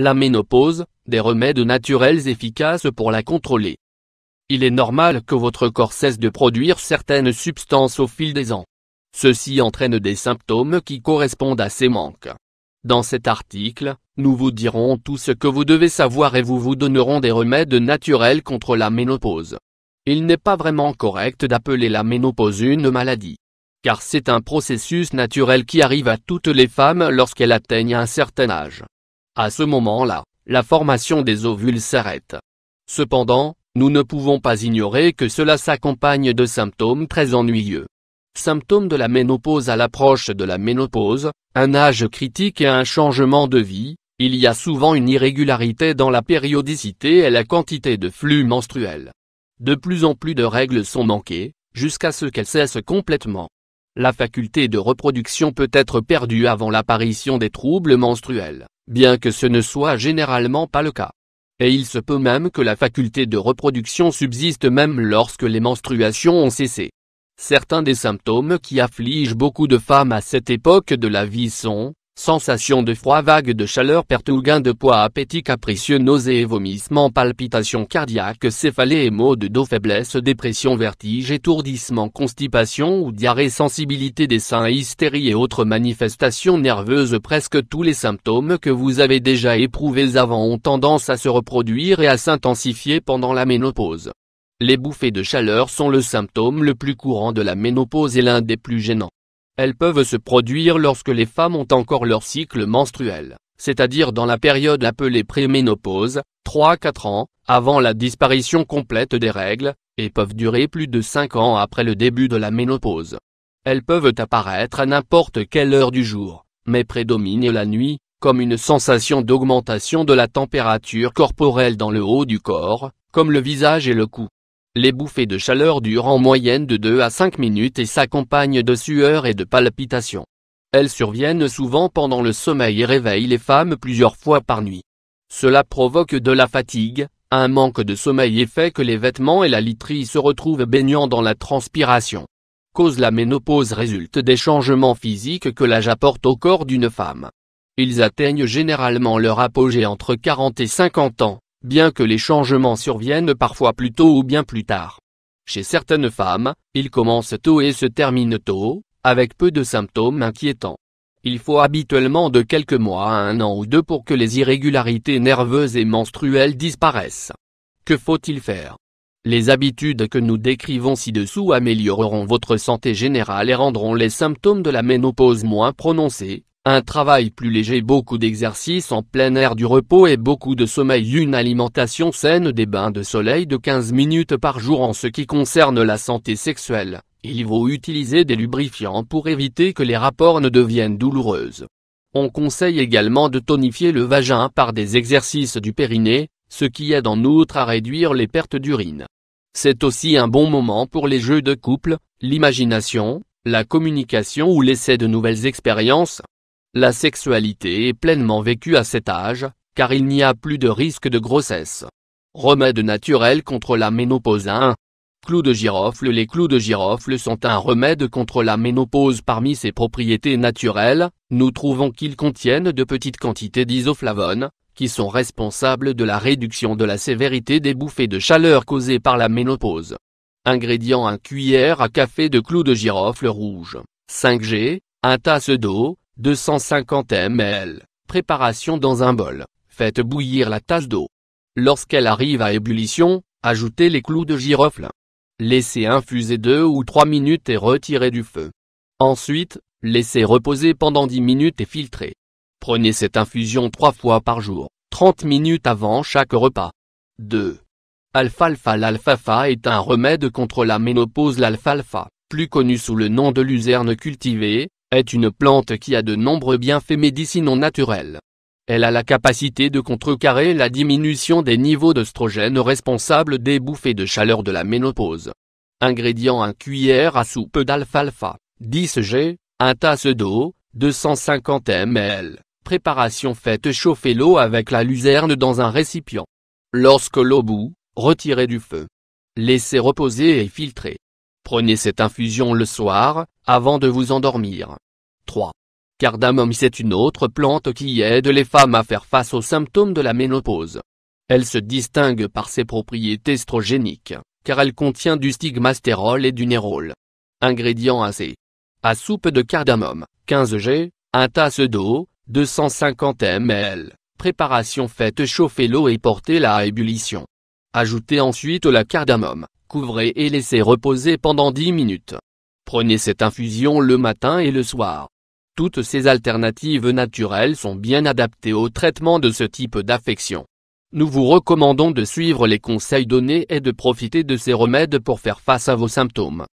la ménopause, des remèdes naturels efficaces pour la contrôler. Il est normal que votre corps cesse de produire certaines substances au fil des ans. Ceci entraîne des symptômes qui correspondent à ces manques. Dans cet article, nous vous dirons tout ce que vous devez savoir et vous vous donnerons des remèdes naturels contre la ménopause. Il n'est pas vraiment correct d'appeler la ménopause une maladie. Car c'est un processus naturel qui arrive à toutes les femmes lorsqu'elles atteignent un certain âge. À ce moment-là, la formation des ovules s'arrête. Cependant, nous ne pouvons pas ignorer que cela s'accompagne de symptômes très ennuyeux. Symptômes de la ménopause à l'approche de la ménopause, un âge critique et un changement de vie, il y a souvent une irrégularité dans la périodicité et la quantité de flux menstruels. De plus en plus de règles sont manquées, jusqu'à ce qu'elles cessent complètement. La faculté de reproduction peut être perdue avant l'apparition des troubles menstruels, bien que ce ne soit généralement pas le cas. Et il se peut même que la faculté de reproduction subsiste même lorsque les menstruations ont cessé. Certains des symptômes qui affligent beaucoup de femmes à cette époque de la vie sont, Sensation de froid vague de chaleur perte ou gain de poids appétit capricieux nausées et vomissements palpitations cardiaques céphalées et maux de dos faiblesse dépression vertige étourdissement constipation ou diarrhée sensibilité des seins hystérie et autres manifestations nerveuses presque tous les symptômes que vous avez déjà éprouvés avant ont tendance à se reproduire et à s'intensifier pendant la ménopause. Les bouffées de chaleur sont le symptôme le plus courant de la ménopause et l'un des plus gênants. Elles peuvent se produire lorsque les femmes ont encore leur cycle menstruel, c'est-à-dire dans la période appelée préménopause, 3-4 ans, avant la disparition complète des règles, et peuvent durer plus de 5 ans après le début de la ménopause. Elles peuvent apparaître à n'importe quelle heure du jour, mais prédominent la nuit, comme une sensation d'augmentation de la température corporelle dans le haut du corps, comme le visage et le cou. Les bouffées de chaleur durent en moyenne de 2 à 5 minutes et s'accompagnent de sueur et de palpitations. Elles surviennent souvent pendant le sommeil et réveillent les femmes plusieurs fois par nuit. Cela provoque de la fatigue, un manque de sommeil et fait que les vêtements et la literie se retrouvent baignant dans la transpiration. Cause la ménopause résulte des changements physiques que l'âge apporte au corps d'une femme. Ils atteignent généralement leur apogée entre 40 et 50 ans bien que les changements surviennent parfois plus tôt ou bien plus tard. Chez certaines femmes, ils commencent tôt et se terminent tôt, avec peu de symptômes inquiétants. Il faut habituellement de quelques mois à un an ou deux pour que les irrégularités nerveuses et menstruelles disparaissent. Que faut-il faire Les habitudes que nous décrivons ci-dessous amélioreront votre santé générale et rendront les symptômes de la ménopause moins prononcés, un travail plus léger, beaucoup d'exercices en plein air du repos et beaucoup de sommeil, une alimentation saine, des bains de soleil de 15 minutes par jour en ce qui concerne la santé sexuelle. Il vaut utiliser des lubrifiants pour éviter que les rapports ne deviennent douloureuses. On conseille également de tonifier le vagin par des exercices du périnée, ce qui aide en outre à réduire les pertes d'urine. C'est aussi un bon moment pour les jeux de couple, l'imagination, la communication ou l'essai de nouvelles expériences. La sexualité est pleinement vécue à cet âge, car il n'y a plus de risque de grossesse. Remède naturel contre la ménopause 1. Clou de girofle Les clous de girofle sont un remède contre la ménopause parmi ses propriétés naturelles, nous trouvons qu'ils contiennent de petites quantités d'isoflavones, qui sont responsables de la réduction de la sévérité des bouffées de chaleur causées par la ménopause. Ingrédients 1 cuillère à café de clous de girofle rouge, 5 g, 1 tasse d'eau, 250 ml. Préparation dans un bol. Faites bouillir la tasse d'eau. Lorsqu'elle arrive à ébullition, ajoutez les clous de girofle. Laissez infuser 2 ou 3 minutes et retirez du feu. Ensuite, laissez reposer pendant 10 minutes et filtrez. Prenez cette infusion 3 fois par jour, 30 minutes avant chaque repas. 2. Alfalfa L'alfalfa est un remède contre la ménopause L'alfalfa, plus connu sous le nom de luzerne cultivée, est une plante qui a de nombreux bienfaits médicinaux naturels. Elle a la capacité de contrecarrer la diminution des niveaux d'oestrogène responsable des bouffées de chaleur de la ménopause. Ingrédients 1 cuillère à soupe d'alfalfa, 10 g, 1 tasse d'eau, 250 ml. Préparation faite chauffer l'eau avec la luzerne dans un récipient. Lorsque l'eau bout, retirez du feu. Laissez reposer et filtrer. Prenez cette infusion le soir, avant de vous endormir. 3. Cardamome c'est une autre plante qui aide les femmes à faire face aux symptômes de la ménopause. Elle se distingue par ses propriétés estrogéniques, car elle contient du stigmastérol et du nérol. Ingrédients assez. À soupe de cardamome, 15 g, un tasse d'eau, 250 ml. Préparation faite chauffer l'eau et portez-la à ébullition. Ajoutez ensuite la cardamome, couvrez et laissez reposer pendant 10 minutes. Prenez cette infusion le matin et le soir. Toutes ces alternatives naturelles sont bien adaptées au traitement de ce type d'affection. Nous vous recommandons de suivre les conseils donnés et de profiter de ces remèdes pour faire face à vos symptômes.